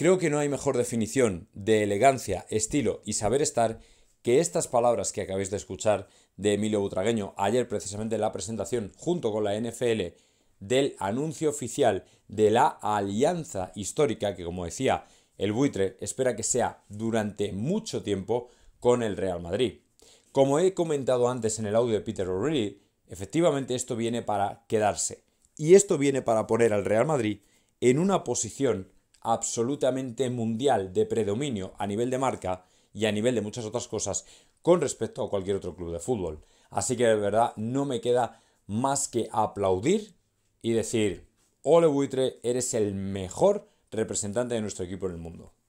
Creo que no hay mejor definición de elegancia, estilo y saber estar que estas palabras que acabéis de escuchar de Emilio Butragueño ayer precisamente en la presentación junto con la NFL del anuncio oficial de la alianza histórica que como decía el buitre espera que sea durante mucho tiempo con el Real Madrid. Como he comentado antes en el audio de Peter O'Reilly, efectivamente esto viene para quedarse y esto viene para poner al Real Madrid en una posición absolutamente mundial de predominio a nivel de marca y a nivel de muchas otras cosas con respecto a cualquier otro club de fútbol. Así que de verdad no me queda más que aplaudir y decir, Ole Buitre, eres el mejor representante de nuestro equipo en el mundo.